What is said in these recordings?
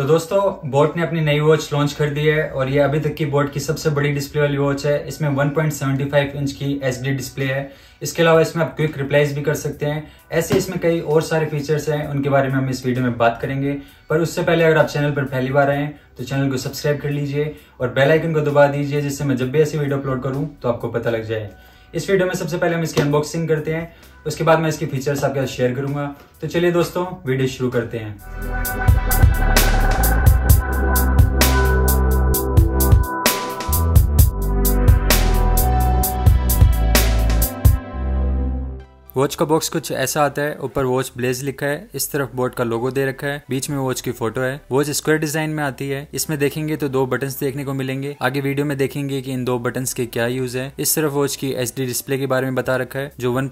तो दोस्तों बोट ने अपनी नई वॉच लॉन्च कर दी है और ये अभी तक की बोट की सबसे बड़ी डिस्प्ले वाली वॉच है इसमें 1.75 इंच की एच डिस्प्ले है इसके अलावा इसमें आप क्विक रिप्लाइज भी कर सकते हैं ऐसे इसमें कई और सारे फीचर्स हैं उनके बारे में हम इस वीडियो में बात करेंगे पर उससे पहले अगर आप चैनल पर पहली बार आए तो चैनल को सब्सक्राइब कर लीजिए और बेलाइकन को दबा दीजिए जिससे मैं जब भी ऐसी वीडियो अपलोड करूँ तो आपको पता लग जाए इस वीडियो में सबसे पहले हम इसकी अनबॉक्सिंग करते हैं उसके बाद मैं इसके फीचर्स आपके साथ शेयर करूंगा तो चलिए दोस्तों वीडियो शुरू करते हैं वॉच का बॉक्स कुछ ऐसा आता है ऊपर वॉच ब्लेज लिखा है इस तरफ बोर्ड का लोगो दे रखा है बीच में वॉच की फोटो है वॉच स्क्वायर डिजाइन में आती है इसमें देखेंगे तो दो बटन देखने को मिलेंगे आगे वीडियो में देखेंगे की इन दो बटन के क्या यूज है इस तरफ वॉच की एच डिस्प्ले के बारे में बता रखा है जो वन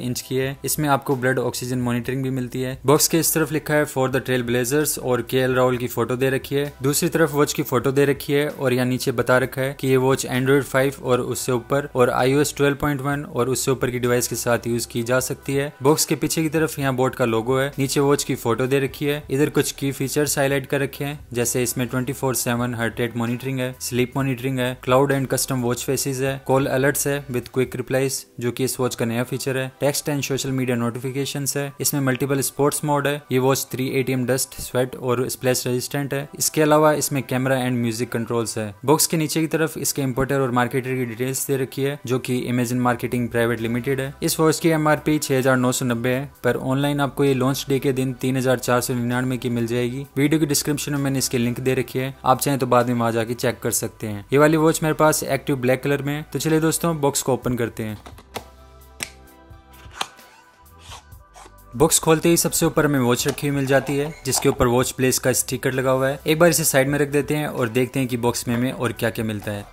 इंच की है इसमें आपको ब्लड ऑक्सीजन मॉनिटरिंग भी मिलती है बॉक्स के इस तरफ लिखा है फॉर द ट्रेल ब्लेजर्स और के राहुल की फोटो दे रखी है दूसरी तरफ वॉच की फोटो दे रखी है और यहाँ नीचे बता रखा है की ये वॉच एंड्रॉइड फाइव और उससे ऊपर और आईओ 12.1 और उससे ऊपर की डिवाइस के साथ यूज की जा सकती है बॉक्स के पीछे की तरफ यहाँ बोर्ड का लोगो है नीचे वॉच की फोटो दे रखी है इधर कुछ की फीचर्स हाईलाइट कर रखे हैं जैसे इसमें twenty four seven heart rate monitoring है स्लीप मॉनिटरिंग है cloud and custom watch faces है कॉल अलर्ट्स है विद क्विक रिप्लाइस जो की इस वॉच का नया फीचर है text and social media notification है इसमें मल्टीपल स्पोर्ट्स मोड है ये watch three ATM dust sweat और स्प्लेस रेजिस्टेंट है इसके अलावा इसमें कैमरा एंड म्यूजिक कंट्रोल्स है बॉक्स के नीचे की तरफ इसके इम्पोर्टर और मार्केटर की डिटेल्स दे रखी है जो की इमेजिन मार्केटिंग प्राइवेट लिमिटेड है इस वॉच इसकी एम आर पी छह हज़ार नौ सौ नब्बे है पर ऑनलाइन आपको ये लॉन्च डे के दिन तीन हज़ार चार सौ निन्यानवे की मिल जाएगी वीडियो की डिस्क्रिप्शन में मैंने इसकी लिंक दे रखी है आप चाहे तो बाद में वहां जाके चेक कर सकते हैं ये वाली वॉच मेरे पास एक्टिव ब्लैक कलर में है तो चलिए दोस्तों बॉक्स को ओपन करते हैं बॉक्स खोलते ही सबसे ऊपर हमें वॉच रखी हुई मिल जाती है जिसके ऊपर वॉच प्लेस का स्टिकर लगा हुआ है एक बार इसे साइड में रख देते हैं और देखते हैं कि बॉक्स में हमें और क्या क्या मिलता है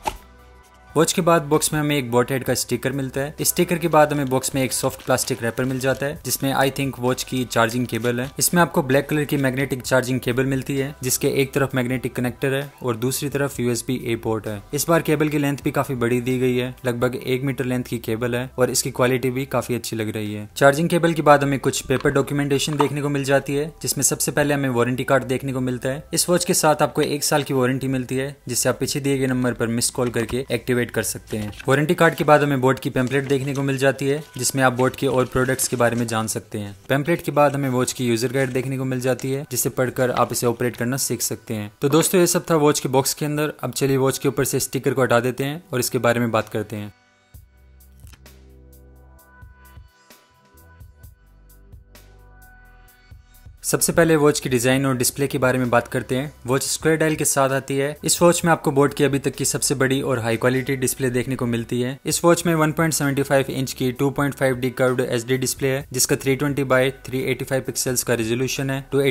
वॉच के बाद बॉक्स में हमें एक बोट हेड का स्टिकर मिलता है स्टिकर के बाद हमें बॉक्स में एक सॉफ्ट प्लास्टिक रैपर मिल जाता है जिसमें आई थिंक वॉच की चार्जिंग केबल है इसमें आपको ब्लैक कलर की मैग्नेटिक चार्जिंग केबल मिलती है जिसके एक तरफ मैग्नेटिक कनेक्टर है और दूसरी तरफ यूएसबी ए पोर्ट है इस बार केबल की लेंथ भी काफी बड़ी दी गई है लगभग एक मीटर लेंथ की केबल है और इसकी क्वालिटी भी काफी अच्छी लग रही है चार्जिंग केबल के बाद हमें कुछ पेपर डॉक्यूमेंटेशन देखने को मिल जाती है जिसमें सबसे पहले हमें वारंटी कार्ड देखने को मिलता है इस वॉच के साथ आपको एक साल की वारंटी मिलती है जिससे आप पीछे दिए गए नंबर पर मिस कॉल करके एक्टिवेट अपग्रेड कर सकते हैं वारंटी कार्ड के बाद हमें बोट की पेम्पलेट देखने को मिल जाती है जिसमें आप बोट के और प्रोडक्ट्स के बारे में जान सकते हैं पेम्पलेट के बाद हमें वॉच की यूजर गाइड देखने को मिल जाती है जिसे पढ़कर आप इसे ऑपरेट करना सीख सकते हैं तो दोस्तों ये सब था वॉच के बॉक्स के अंदर अब चलिए वॉच के ऊपर से स्टिकर को हटा देते हैं और इसके बारे में बात करते हैं सबसे पहले वॉच की डिजाइन और डिस्प्ले के बारे में बात करते हैं वॉच स्क्वायर डायल के साथ आती है इस वॉच में आपको बोर्ड की अभी तक की सबसे बड़ी और हाई क्वालिटी डिस्प्ले देखने को मिलती है इस वॉच में 1.75 इंच की 2.5 डी कर्व्ड एचडी डिस्प्ले है जिसका 320 ट्वेंटी बाई थ्री पिक्सल्स का रेजोल्यूशन है टू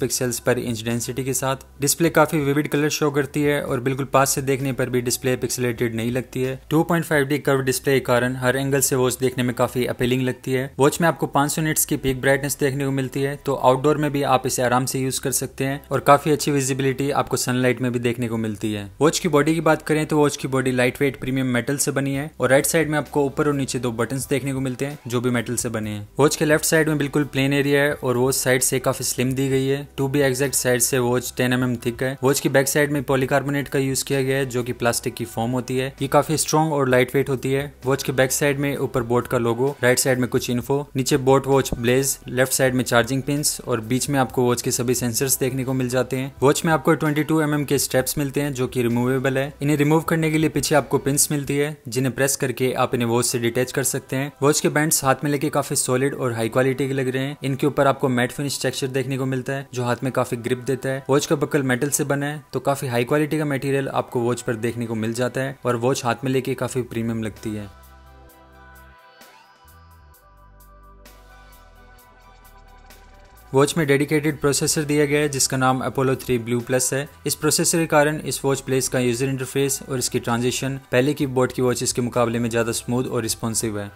पिक्सल्स पर इंच डेंसिटी के साथ डिस्प्ले काफी विविड कलर शो करती है और बिल्कुल पास से देखने पर भी डिस्प्ले पिक्सलेटेड नहीं लगती है टू पॉइंट डी डिस्प्ले के कारण हर एंगल से वॉच देखने में काफी अपीलिंग लगती है वॉच में आपको पांच सौ की पीक ब्राइटनेस देखने को मिलती है तो आउटडोर में में भी आप इसे आराम से यूज कर सकते हैं और काफी अच्छी विजिबिलिटी आपको सनलाइट में भी देखने को मिलती है वॉच की बॉडी की बात करें तो वॉच की body lightweight premium metal से बनी है और राइट साइड में आपको ऊपर और नीचे दो बटन देखने को मिलते हैं जो भी मेटल से बने हैं वॉच के लेफ्ट साइड में बिल्कुल प्लेन एरिया है और वॉच साइड से काफी स्लिम दी गई है टू बी एक्जेक्ट साइड से वॉच टेन एम थिक है वॉच की बैक साइड में पॉलीकार्बोनेट का यूज किया गया है जो की प्लास्टिक की फॉर्म होती है ये काफी स्ट्रॉन्ग और लाइट वेट होती है वॉच के बैक साइड में ऊपर बोट का लोगो राइट साइड में कुछ इन्फो नीचे boAt watch blaze left side में चार्जिंग पिन और बी बीच में आपको वॉच के सभी सेंसर्स देखने को मिल जाते हैं वॉच में आपको 22 टू mm के स्टेप्स मिलते हैं जो कि रिमूवेबल है इन्हें रिमूव करने के लिए पीछे आपको पिंस मिलती है जिन्हें प्रेस करके आप इन्हें वॉच से डिटेच कर सकते हैं वॉच के बैंड हाथ में लेके काफी सॉलिड और हाई क्वालिटी के लग रहे हैं इनके ऊपर आपको मैट फिनिश टेक्चर देखने को मिलता है जो हाथ में काफी ग्रिप देता है वॉच का बकल मेटल से बना है तो काफी हाई क्वालिटी का मेटीरियल आपको वॉच पर देखने को मिल जाता है और वॉच हाथ में लेके काफी प्रीमियम लगती है वॉच में डेडिकेटेड प्रोसेसर दिया गया है जिसका नाम अपोलो 3 ब्लू प्लस है इस प्रोसेसर के कारण इस वॉच प्लेस का यूजर इंटरफेस और इसकी ट्रांजिशन पहले की बोर्ड की वॉचेस के मुकाबले में ज़्यादा स्मूथ और रिस्पॉन्सिव है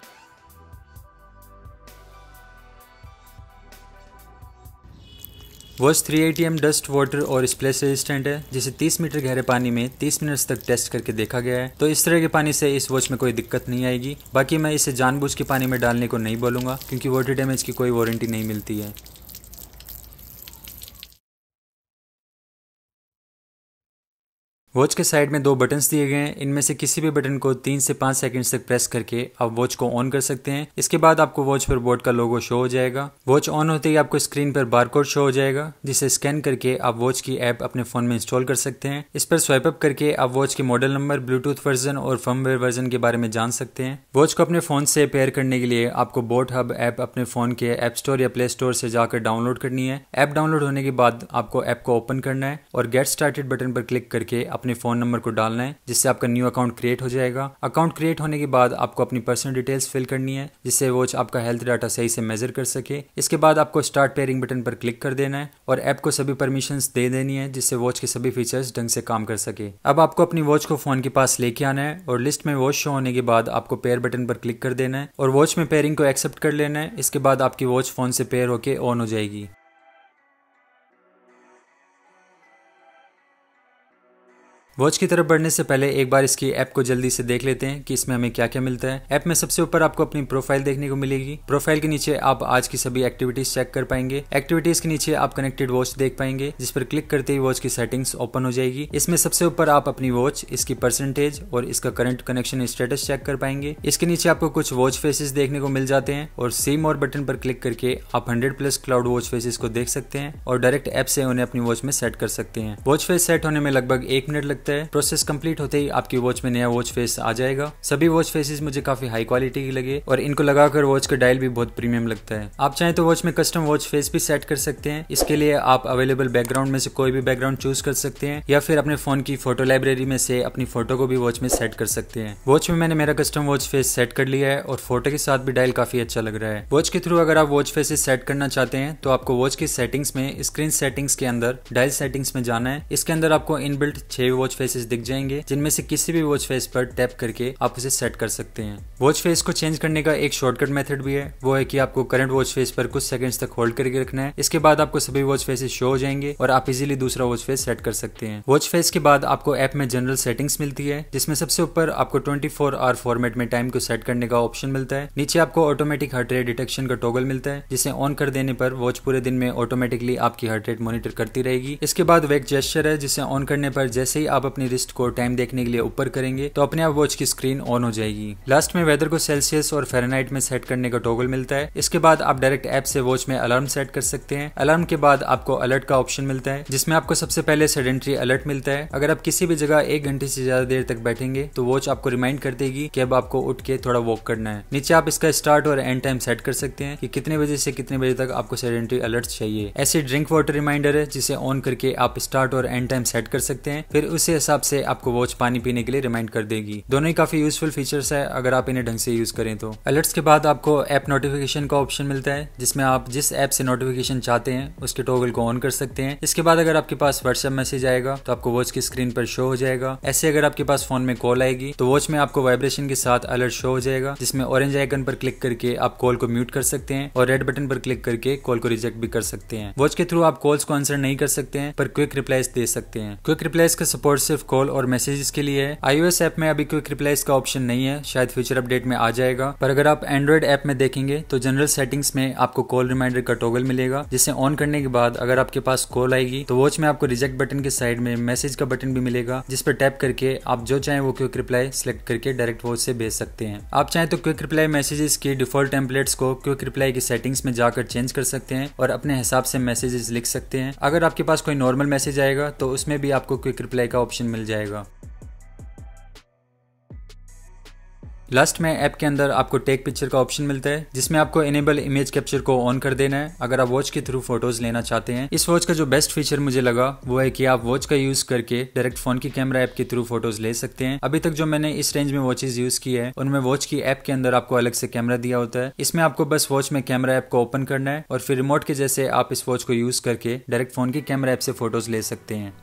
वॉच 3 एटीएम डस्ट वाटर और स्प्लेस रेजिस्टेंट है जिसे 30 मीटर गहरे पानी में 30 मिनट तक टेस्ट करके देखा गया है तो इस तरह के पानी से इस वॉच में कोई दिक्कत नहीं आएगी बाकी मैं इसे जानबूझ के पानी में डालने को नहीं बोलूंगा क्योंकि वाटर डैमेज की कोई वारंटी नहीं मिलती है वॉच के साइड में दो बटन्स दिए गए हैं इनमें से किसी भी बटन को तीन से पाँच सेकंड तक प्रेस करके आप वॉच को ऑन कर सकते हैं इसके बाद आपको वॉच पर बोर्ड का लोगो शो हो जाएगा वॉच ऑन होते ही आपको स्क्रीन पर बारकोड शो हो जाएगा जिसे स्कैन करके आप वॉच की ऐप अपने फोन में इंस्टॉल कर सकते हैं इस पर स्वाइप अप करके आप वॉच के मॉडल नंबर ब्लूटूथ वर्जन और फर्मवेयर वर्जन के बारे में जान सकते हैं वॉच को अपने फोन से पेयर करने के लिए आपको बोट हब ऐप अपने फोन के ऐप स्टोर या प्ले स्टोर से जाकर डाउनलोड करनी है ऐप डाउनलोड होने के बाद आपको ऐप को ओपन करना है और गेट स्टार्टेड बटन पर क्लिक करके अपने फोन नंबर को डालना है जिससे आपका न्यू अकाउंट क्रिएट हो जाएगा अकाउंट क्रिएट होने के बाद आपको अपनी पर्सनल डिटेल्स फिल करनी है जिससे वॉच आपका हेल्थ डाटा सही से मेजर कर सके इसके बाद आपको स्टार्ट पेयरिंग बटन पर क्लिक कर देना है और ऐप को सभी परमिशन दे देनी है जिससे वॉच के सभी फीचर्स ढंग से काम कर सके अब आपको अपनी वॉच को फोन के पास लेके आना है और लिस्ट में वॉच शो होने के बाद आपको पेयर बटन पर क्लिक कर देना है और वॉच में पेयरिंग को एक्सेप्ट कर लेना है इसके बाद आपकी वॉच फोन से पेयर होकर ऑन हो जाएगी वॉच की तरफ बढ़ने से पहले एक बार इसकी ऐप को जल्दी से देख लेते हैं कि इसमें हमें क्या क्या मिलता है ऐप में सबसे ऊपर आपको अपनी प्रोफाइल देखने को मिलेगी प्रोफाइल के नीचे आप आज की सभी एक्टिविटीज चेक कर पाएंगे एक्टिविटीज के नीचे आप कनेक्टेड वॉच देख पाएंगे जिस पर क्लिक करते ही वॉच की सेटिंग्स ओपन हो जाएगी इसमें सबसे ऊपर आप अपनी वॉच इसकी परसेंटेज और इसका करंट कनेक्शन स्टेटस चेक कर पाएंगे इसके नीचे आपको कुछ वॉच फेसेस देखने को मिल जाते हैं और सेम और बटन पर क्लिक करके आप hundred plus cloud watch faces को देख सकते हैं और डायरेक्ट ऐप से उन्हें अपनी वॉच में सेट कर सकते हैं वॉच फेस सेट होने में लगभग एक मिनट लगता सकते हैं प्रोसेस कंप्लीट होते ही आपकी वॉच में नया वॉच फेस आ जाएगा सभी वॉच फेसेस मुझे काफी हाई क्वालिटी के लगे और इनको लगाकर वॉच का डायल भी बहुत प्रीमियम लगता है आप चाहें तो वॉच में कस्टम वॉच फेस भी सेट कर सकते हैं इसके लिए आप अवेलेबल बैकग्राउंड में से कोई भी बैकग्राउंड चूज कर सकते हैं या फिर अपने फोन की फोटो लाइब्रेरी में से अपनी फोटो को भी वॉच में सेट कर सकते हैं वॉच में मैंने मेरा कस्टम वॉच फेस सेट कर लिया है और फोटो के साथ भी डायल काफी अच्छा लग रहा है वॉच के थ्रू अगर आप वॉच फेसेस सेट करना चाहते हैं तो आपको वॉच की सेटिंग्स में स्क्रीन सेटिंग्स के अंदर डायल सेटिंग्स में जाना है इसके अंदर आपको इनबिल्ट छह वॉच वॉच फेसेस दिख जाएंगे जिनमें से किसी भी वॉच फेस पर टैप करके आप उसे सेट कर सकते हैं वॉच फेस को चेंज करने का एक शॉर्टकट मेथड भी है वो है कि आपको करंट वॉच फेस पर कुछ सेकंड्स तक होल्ड करके रखना है इसके बाद आपको सभी वॉच फेसेस शो हो जाएंगे और आप इजिली दूसरा वॉच फेस सेट कर सकते हैं वॉच फेस के बाद आपको ऐप में जनरल सेटिंग्स मिलती है जिसमें सबसे ऊपर आपको ट्वेंटी फोर आवर फॉर्मेट में टाइम को सेट करने का ऑप्शन मिलता है नीचे आपको ऑटोमेटिक हार्ट रेट डिटेक्शन का टॉगल मिलता है जिसे ऑन कर देने पर वॉच पूरे दिन में ऑटोमेटिकली आपकी हार्ट रेट मॉनिटर करती रहेगी इसके बाद वेक जेस्चर है जिसे ऑन करने पर जैसे ही आप आप अपनी रिस्ट को टाइम देखने के लिए ऊपर करेंगे तो अपने आप वॉच की स्क्रीन ऑन हो जाएगी लास्ट में वेदर को सेल्सियस और फेरेनाइट में सेट करने का टॉगल मिलता है इसके बाद आप डायरेक्ट ऐप से वॉच में अलार्म सेट कर सकते हैं अलार्म के बाद आपको अलर्ट का ऑप्शन मिलता है जिसमें आपको सबसे पहले सेडेंट्री अलर्ट मिलता है अगर आप किसी भी जगह एक घंटे से ज्यादा देर तक बैठेंगे तो वॉच आपको रिमाइंड कर देगी कि अब आपको उठ के थोड़ा वॉक करना है नीचे आप इसका स्टार्ट और एंड टाइम सेट कर सकते हैं कि कितने बजे से कितने बजे तक आपको सेडेंट्री अलर्ट चाहिए ऐसे ड्रिंक वाटर रिमाइंडर है जिसे ऑन करके आप स्टार्ट और एंड टाइम सेट कर सकते हैं फिर उसे उसी हिसाब से आपको वॉच पानी पीने के लिए रिमाइंड कर देगी दोनों ही काफी यूजफुल फीचर्स है अगर आप इन्हें ढंग से यूज करें तो अलर्ट्स के बाद आपको ऐप नोटिफिकेशन का ऑप्शन मिलता है जिसमें आप जिस ऐप से नोटिफिकेशन चाहते हैं उसके टोगल को ऑन कर सकते हैं इसके बाद अगर आपके पास व्हाट्सएप मैसेज आएगा तो आपको वॉच की स्क्रीन पर शो हो जाएगा ऐसे अगर आपके पास फोन में कॉल आएगी तो वॉच में आपको वाइब्रेशन के साथ अलर्ट शो हो जाएगा जिसमें ऑरेंज आइकन पर क्लिक करके आप कॉल को म्यूट कर सकते हैं और रेड बटन पर क्लिक करके कॉल को रिजेक्ट भी कर सकते हैं वॉच के थ्रू आप कॉल्स को आंसर नहीं कर सकते हैं पर क्विक रिप्लाइज दे सकते हैं क्विक रिप्लाइज का सपोर्ट सिर्फ कॉल और मैसेजेस के लिए है आईओएस ऐप में अभी क्विक रिप्लाईज का ऑप्शन नहीं है शायद फ्यूचर अपडेट में आ जाएगा पर अगर आप एंड्रॉइड ऐप में देखेंगे तो जनरल सेटिंग्स में आपको कॉल रिमाइंडर का टोगल मिलेगा जिसे ऑन करने के बाद अगर आपके पास कॉल आएगी तो वॉच में आपको रिजेक्ट बटन के साइड में मैसेज का बटन भी मिलेगा जिस पर टैप करके आप जो चाहे वो क्विक रिप्लाई सिलेक्ट करके डायरेक्ट वॉच से भेज सकते हैं आप चाहे तो क्विक रिप्लाई मैसेजेस के डिफॉल्ट टेम्पलेट्स को क्विक रिप्लाई की सेटिंग्स में जाकर चेंज कर सकते हैं और अपने हिसाब से मैसेजेस लिख सकते हैं अगर आपके पास कोई नॉर्मल मैसेज आएगा तो उसमें भी आपको क्विक रिप्लाई का ऑप्शन मिल जाएगा लास्ट में ऐप के अंदर आपको टेक पिक्चर का ऑप्शन मिलता है जिसमें आपको इनेबल इमेज कैप्चर को ऑन कर देना है अगर आप वॉच के थ्रू फोटोज लेना चाहते हैं इस वॉच का जो बेस्ट फीचर मुझे लगा वो है कि आप वॉच का यूज करके डायरेक्ट फोन की कैमरा ऐप के थ्रू फोटोज ले सकते हैं अभी तक जो मैंने इस रेंज में वॉचेज यूज की है उनमें वॉच की ऐप के अंदर आपको अलग से कैमरा दिया होता है इसमें आपको बस वॉच में कैमरा ऐप को ओपन करना है और फिर रिमोट के जैसे आप इस वॉच को यूज करके डायरेक्ट फोन की कैमरा ऐप से फोटोज ले सकते हैं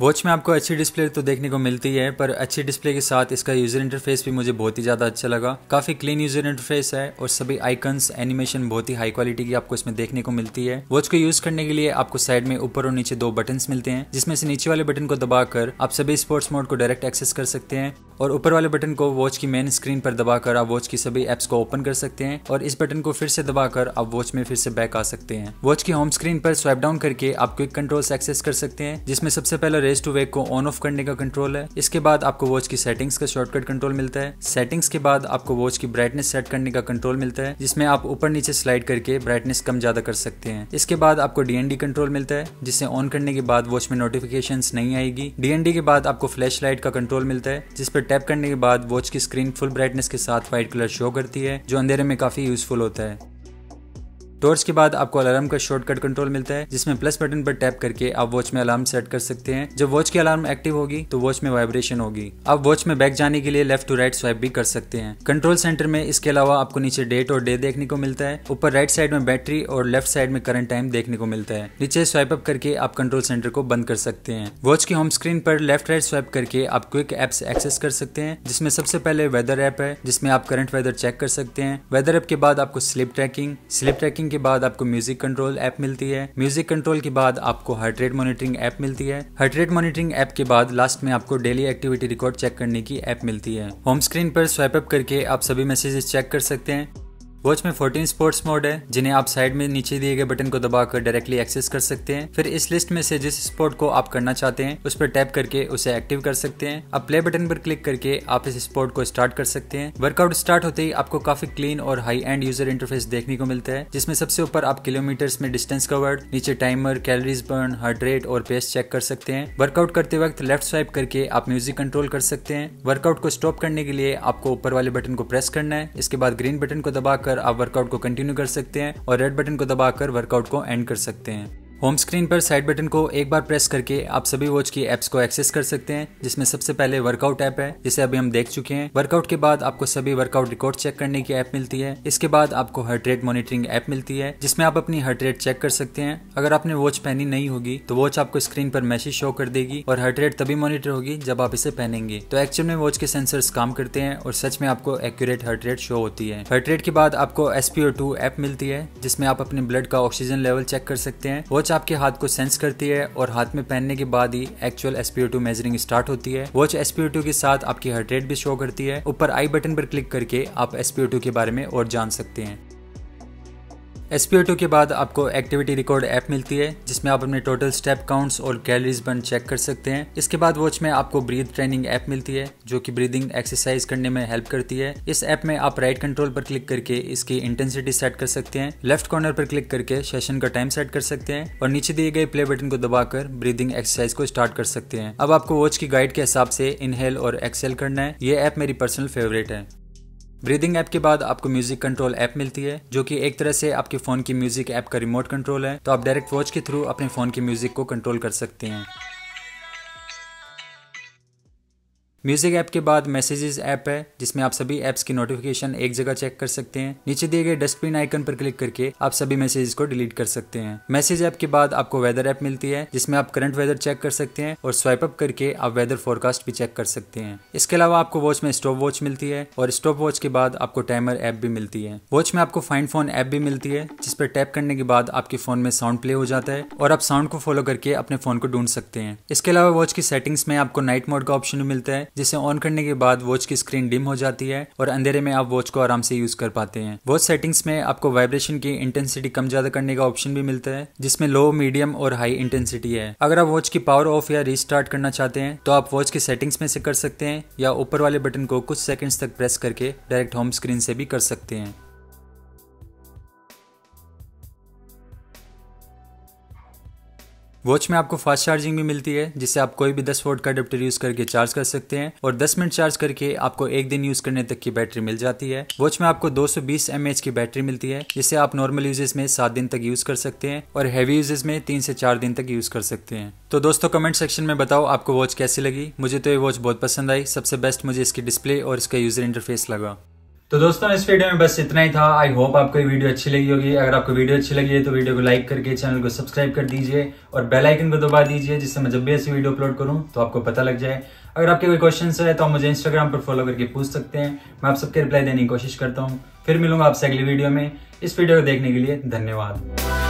वॉच में आपको अच्छी डिस्प्ले तो देखने को मिलती है पर अच्छी डिस्प्ले के साथ इसका यूज़र इंटरफेस भी मुझे बहुत ही ज़्यादा अच्छा लगा काफ़ी क्लीन यूज़र इंटरफेस है और सभी आइकन्स एनिमेशन बहुत ही हाई क्वालिटी की आपको इसमें देखने को मिलती है वॉच को यूज़ करने के लिए आपको साइड में ऊपर और नीचे दो बटन मिलते हैं जिसमें से नीचे वाले बटन को दबाकर आप सभी स्पोर्ट्स मोड को डायरेक्ट एक्सेस कर सकते हैं और ऊपर वाले बटन को वॉच की मेन स्क्रीन पर दबाकर आप वॉच की सभी एप्स को ओपन कर सकते हैं और इस बटन को फिर से दबाकर आप वॉच में फिर से बैक आ सकते हैं वॉच की होम स्क्रीन पर स्वाइप डाउन करके आप क्विक कंट्रोल्स एक्सेस कर सकते हैं जिसमें सबसे पहले रेस टू वेक को ऑन ऑफ करने का कंट्रोल है इसके बाद आपको वॉच की सेटिंग्स का शॉर्टकट कंट्रोल मिलता है सेटिंग्स के बाद आपको वॉच की ब्राइटनेस सेट करने का कंट्रोल मिलता है जिसमें आप ऊपर नीचे स्लाइड करके ब्राइटनेस कम ज्यादा कर सकते हैं इसके बाद आपको डीएनडी कंट्रोल मिलता है जिसे ऑन करने के बाद वॉच में नोटिफिकेशन नहीं आएगी डीएनडी के बाद आपको फ्लैश लाइट का कंट्रोल मिलता है जिसपे टैप करने के बाद वॉच की स्क्रीन फुल ब्राइटनेस के साथ व्हाइट कलर शो करती है जो अंधेरे में काफी यूजफुल होता है टॉर्च के बाद आपको अलार्म का शॉर्टकट कंट्रोल मिलता है जिसमें प्लस बटन पर टैप करके आप वॉच में अलार्म सेट कर सकते हैं जब वॉच की अलार्म एक्टिव होगी तो वॉच में वाइब्रेशन होगी आप वॉच में बैक जाने के लिए लेफ्ट टू राइट स्वाइप भी कर सकते हैं कंट्रोल सेंटर में इसके अलावा आपको नीचे डेट और डे देखने को मिलता है ऊपर राइट साइड में बैटरी और लेफ्ट साइड में करंट टाइम देखने को मिलता है नीचे स्वाइप अप करके आप कंट्रोल सेंटर को बंद कर सकते हैं वॉच की होम स्क्रीन पर लेफ्ट राइट स्वाइप करके आप क्विक एप्स एक्सेस कर सकते हैं जिसमें सबसे पहले वेदर ऐप है जिसमें आप करंट वेदर चेक कर सकते हैं वेदर ऐप के बाद आपको sleep tracking sleep tracking monitoring के बाद आपको म्यूजिक कंट्रोल ऐप मिलती है म्यूजिक कंट्रोल के बाद आपको हार्ट रेट मॉनिटरिंग ऐप मिलती है हार्ट रेट मॉनिटरिंग ऐप के बाद लास्ट में आपको डेली एक्टिविटी रिकॉर्ड चेक करने की ऐप मिलती है होम स्क्रीन पर स्वाइप अप करके आप सभी मैसेजेस चेक कर सकते हैं वॉच में 14 स्पोर्ट्स मोड है जिन्हें आप साइड में नीचे दिए गए बटन को दबाकर डायरेक्टली एक्सेस कर सकते हैं फिर इस लिस्ट में से जिस स्पोर्ट को आप करना चाहते हैं उस पर टैप करके उसे एक्टिव कर सकते हैं अब प्ले बटन पर क्लिक करके आप इस स्पोर्ट को स्टार्ट कर सकते हैं वर्कआउट स्टार्ट होते ही आपको काफी क्लीन और हाई एंड यूजर इंटरफेस देखने को मिलता है जिसमें सबसे ऊपर आप किलोमीटर्स में डिस्टेंस कवर्ड नीचे timer calories burn heart rate और पेस चेक कर सकते हैं वर्कआउट करते वक्त लेफ्ट स्वाइप करके आप म्यूजिक कंट्रोल कर सकते हैं वर्कआउट को स्टॉप करने के लिए आपको ऊपर वाले बटन को प्रेस करना है इसके बाद ग्रीन बटन को दबाकर आप वर्कआउट को कंटिन्यू कर सकते हैं और रेड बटन को दबाकर वर्कआउट को एंड कर सकते हैं होम स्क्रीन पर साइड बटन को एक बार प्रेस करके आप सभी वॉच की एप्स को एक्सेस कर सकते हैं जिसमें सबसे पहले वर्कआउट ऐप है जिसे अभी हम देख चुके हैं वर्कआउट के बाद आपको सभी वर्कआउट रिकॉर्ड चेक करने की ऐप मिलती है इसके बाद आपको हार्ट रेट मॉनिटरिंग ऐप मिलती है जिसमें आप अपनी हार्ट रेट चेक कर सकते हैं अगर आपने वॉच पहनी नहीं होगी तो वॉच आपको स्क्रीन पर मैसेज शो कर देगी और हार्ट रेट तभी मॉनिटर होगी जब आप इसे पहनेंगे तो एक्चुअल में वॉच के सेंसर्स काम करते हैं और सच में आपको एक्यूरेट हार्ट रेट शो होती है हार्ट रेट के बाद आपको एसपीओ टू ऐप मिलती है जिसमें आप अपने ब्लड का ऑक्सीजन लेवल चेक कर सकते हैं वॉच वॉच आपके हाथ को सेंस करती है और हाथ में पहनने के बाद ही एक्चुअल एसपीओ मेजरिंग स्टार्ट होती है वॉच एसपीओ के साथ आपकी हार्ट रेट भी शो करती है ऊपर आई बटन पर क्लिक करके आप एसपीओ टू के बारे में और जान सकते हैं एस के बाद आपको एक्टिविटी रिकॉर्ड ऐप मिलती है जिसमें आप अपने टोटल स्टेप काउंट्स और कैलोरीज बर्न चेक कर सकते हैं इसके बाद वॉच में आपको ब्रीथ ट्रेनिंग ऐप मिलती है जो कि ब्रीदिंग एक्सरसाइज करने में हेल्प करती है इस ऐप में आप राइट कंट्रोल पर क्लिक करके इसकी इंटेंसिटी सेट कर सकते हैं लेफ्ट कॉर्नर पर क्लिक करके सेशन का टाइम सेट कर सकते हैं और नीचे दिए गए प्ले बटन को दबाकर ब्रीदिंग एक्सरसाइज को स्टार्ट कर सकते हैं अब आपको वॉच की गाइड के हिसाब से इनहेल और एक्सेल करना है ये ऐप मेरी पर्सनल फेवरेट है ब्रीदिंग ऐप के बाद आपको म्यूजिक कंट्रोल ऐप मिलती है जो कि एक तरह से आपके फोन की म्यूजिक ऐप का रिमोट कंट्रोल है तो आप डायरेक्ट वॉच के थ्रू अपने फोन की म्यूजिक को कंट्रोल कर सकते हैं म्यूजिक ऐप के बाद मैसेजेस ऐप है जिसमें आप सभी ऐप्स की नोटिफिकेशन एक जगह चेक कर सकते हैं नीचे दिए गए डस्टबिन आइकन पर क्लिक करके आप सभी मैसेजेस को डिलीट कर सकते हैं मैसेज ऐप के बाद आपको वेदर ऐप मिलती है जिसमें आप करंट वेदर चेक कर सकते हैं और स्वाइप अप करके आप वेदर फोरकास्ट भी चेक कर सकते हैं इसके अलावा आपको वॉच में स्टॉप वॉच मिलती है और स्टॉप वॉच के बाद आपको टाइमर ऐप भी मिलती है वॉच में आपको फाइंड फोन ऐप भी मिलती है जिस पर टैप करने के बाद आपके फोन में साउंड प्ले हो जाता है और आप साउंड को फॉलो करके अपने फोन को ढूंढ सकते हैं इसके अलावा वॉच की सेटिंग्स में आपको नाइट मोड का ऑप्शन मिलता है जिसे ऑन करने के बाद वॉच की स्क्रीन डिम हो जाती है और अंधेरे में आप वॉच को आराम से यूज कर पाते हैं वॉच सेटिंग्स में आपको वाइब्रेशन की इंटेंसिटी कम ज्यादा करने का ऑप्शन भी मिलता है जिसमें लो मीडियम और हाई इंटेंसिटी है अगर आप वॉच की पावर ऑफ या रिस्टार्ट करना चाहते हैं तो आप वॉच की सेटिंग्स में से कर सकते हैं या ऊपर वाले बटन को कुछ सेकंड्स तक प्रेस करके डायरेक्ट होम स्क्रीन से भी कर सकते हैं वॉच में आपको फास्ट चार्जिंग भी मिलती है जिससे आप कोई भी दस वोट का अडेप्टर यूज करके चार्ज कर सकते हैं और दस मिनट चार्ज करके आपको एक दिन यूज करने तक की बैटरी मिल जाती है वॉच में आपको 220 mAh की बैटरी मिलती है जिसे आप नॉर्मल यूजेस में सात दिन तक यूज कर सकते हैं और हैवी यूजेस में तीन से चार दिन तक यूज कर सकते हैं तो दोस्तों कमेंट सेक्शन में बताओ आपको वॉच कैसी लगी मुझे तो ये वॉच बहुत पसंद आई सबसे बेस्ट मुझे इसकी डिस्प्ले और इसका यूजर इंटरफेस लगा तो दोस्तों इस वीडियो में बस इतना ही था आई होप आपको ये वीडियो अच्छी लगी होगी अगर आपको वीडियो अच्छी लगी है तो वीडियो को लाइक करके चैनल को सब्सक्राइब कर दीजिए और बेल आइकन को दबा दीजिए जिससे मैं जब भी ऐसी वीडियो अपलोड करूं तो आपको पता लग जाए अगर आपके कोई क्वेश्चन है तो आप मुझे इंस्टाग्राम पर फॉलो करके पूछ सकते हैं मैं आप सबके रिप्लाई देने की कोशिश करता हूँ फिर मिलूंगा आपसे अगली वीडियो में इस वीडियो को देखने के लिए धन्यवाद